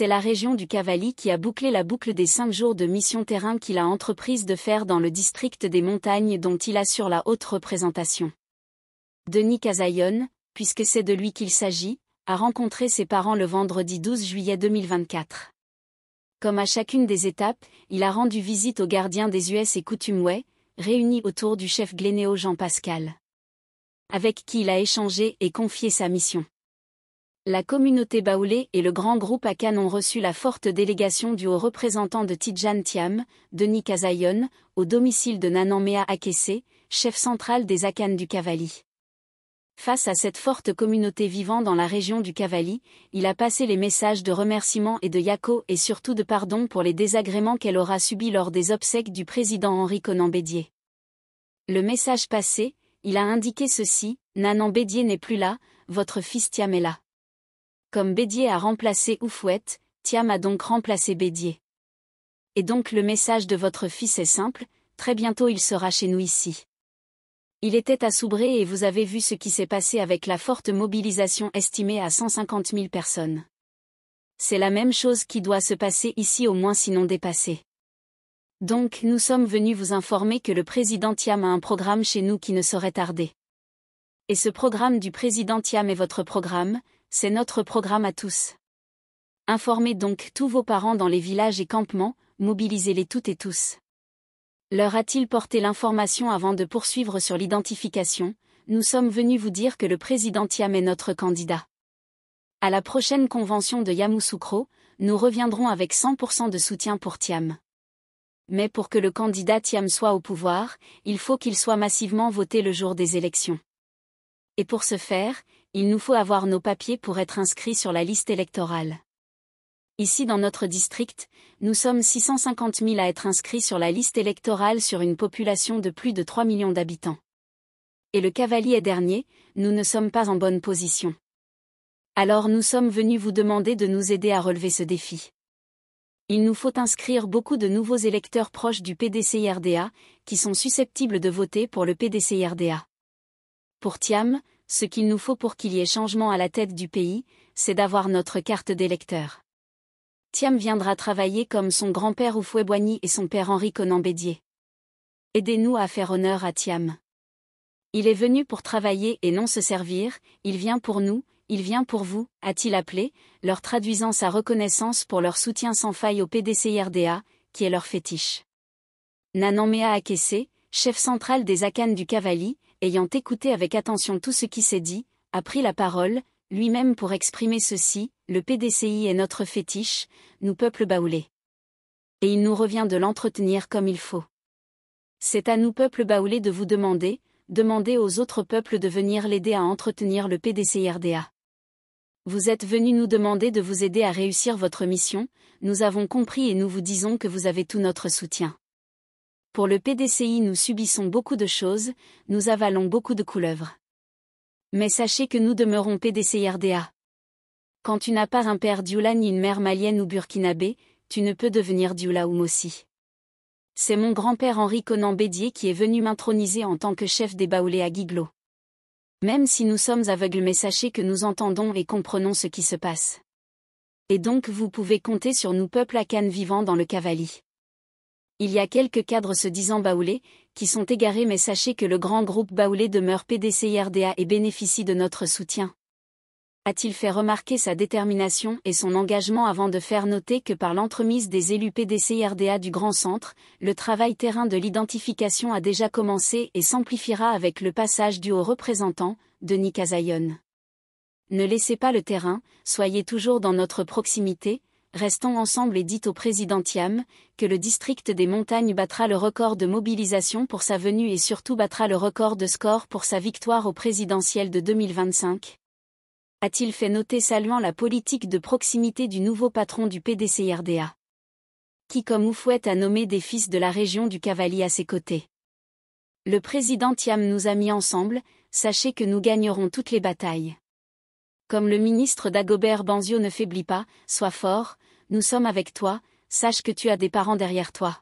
c'est la région du Cavali qui a bouclé la boucle des cinq jours de mission terrain qu'il a entreprise de faire dans le district des montagnes dont il assure la haute représentation. Denis Casaillon, puisque c'est de lui qu'il s'agit, a rencontré ses parents le vendredi 12 juillet 2024. Comme à chacune des étapes, il a rendu visite aux gardiens des US et Coutumway, réunis autour du chef glénéo Jean Pascal. Avec qui il a échangé et confié sa mission. La communauté Baoulé et le grand groupe Akan ont reçu la forte délégation du haut représentant de Tidjane Tiam, Denis Kazayon, au domicile de Nanan Mea chef central des Akan du Kavali. Face à cette forte communauté vivant dans la région du Kavali, il a passé les messages de remerciement et de Yako et surtout de pardon pour les désagréments qu'elle aura subis lors des obsèques du président Henri Conan Bédier. Le message passé, il a indiqué ceci, Nanan Bédier n'est plus là, votre fils Thiam est là. Comme Bédier a remplacé Oufouette, Thiam a donc remplacé Bédier. Et donc le message de votre fils est simple, très bientôt il sera chez nous ici. Il était à Soubré et vous avez vu ce qui s'est passé avec la forte mobilisation estimée à 150 000 personnes. C'est la même chose qui doit se passer ici au moins sinon dépasser. Donc nous sommes venus vous informer que le président Thiam a un programme chez nous qui ne saurait tarder. Et ce programme du président Thiam est votre programme, c'est notre programme à tous. Informez donc tous vos parents dans les villages et campements, mobilisez-les toutes et tous. Leur a-t-il porté l'information avant de poursuivre sur l'identification Nous sommes venus vous dire que le président Tiam est notre candidat. À la prochaine convention de Yamoussoukro, nous reviendrons avec 100% de soutien pour Tiam. Mais pour que le candidat Tiam soit au pouvoir, il faut qu'il soit massivement voté le jour des élections. Et pour ce faire, il nous faut avoir nos papiers pour être inscrits sur la liste électorale. Ici dans notre district, nous sommes 650 000 à être inscrits sur la liste électorale sur une population de plus de 3 millions d'habitants. Et le cavalier est dernier, nous ne sommes pas en bonne position. Alors nous sommes venus vous demander de nous aider à relever ce défi. Il nous faut inscrire beaucoup de nouveaux électeurs proches du PDC-RDA qui sont susceptibles de voter pour le PDC-RDA. Pour Tiam ce qu'il nous faut pour qu'il y ait changement à la tête du pays, c'est d'avoir notre carte d'électeur. Thiam viendra travailler comme son grand-père Oufouéboigny et son père Henri Conan Aidez-nous à faire honneur à Thiam. Il est venu pour travailler et non se servir, il vient pour nous, il vient pour vous, a-t-il appelé, leur traduisant sa reconnaissance pour leur soutien sans faille au PDC-RDA, qui est leur fétiche. Nanoméa Akessé, chef central des Akanes du Cavalli, ayant écouté avec attention tout ce qui s'est dit, a pris la parole, lui-même pour exprimer ceci, le PDCI est notre fétiche, nous peuple baoulé. Et il nous revient de l'entretenir comme il faut. C'est à nous peuple baoulé de vous demander, demander aux autres peuples de venir l'aider à entretenir le PDCIRDA. RDA. Vous êtes venus nous demander de vous aider à réussir votre mission, nous avons compris et nous vous disons que vous avez tout notre soutien. Pour le PDCI nous subissons beaucoup de choses, nous avalons beaucoup de couleuvres. Mais sachez que nous demeurons PDCI RDA. Quand tu n'as pas un père Dioula ni une mère malienne ou burkinabé, tu ne peux devenir Dioula ou Mossi. C'est mon grand-père Henri Conan Bédier qui est venu m'introniser en tant que chef des Baoulés à Guiglo. Même si nous sommes aveugles mais sachez que nous entendons et comprenons ce qui se passe. Et donc vous pouvez compter sur nous peuple à Cannes vivant dans le Cavali. Il y a quelques cadres se disant baoulés, qui sont égarés mais sachez que le grand groupe baoulé demeure PDC-RDA et bénéficie de notre soutien. A-t-il fait remarquer sa détermination et son engagement avant de faire noter que par l'entremise des élus PDC-RDA du Grand Centre, le travail terrain de l'identification a déjà commencé et s'amplifiera avec le passage du haut représentant, Denis Casayon. Ne laissez pas le terrain, soyez toujours dans notre proximité, Restons ensemble et dites au président Thiam que le district des montagnes battra le record de mobilisation pour sa venue et surtout battra le record de score pour sa victoire au présidentiel de 2025. A-t-il fait noter saluant la politique de proximité du nouveau patron du PDC-RDA Qui comme Oufouette a nommé des fils de la région du Cavalier à ses côtés. Le président Thiam nous a mis ensemble, sachez que nous gagnerons toutes les batailles. Comme le ministre Dagobert Banzio ne faiblit pas, sois fort, nous sommes avec toi, sache que tu as des parents derrière toi.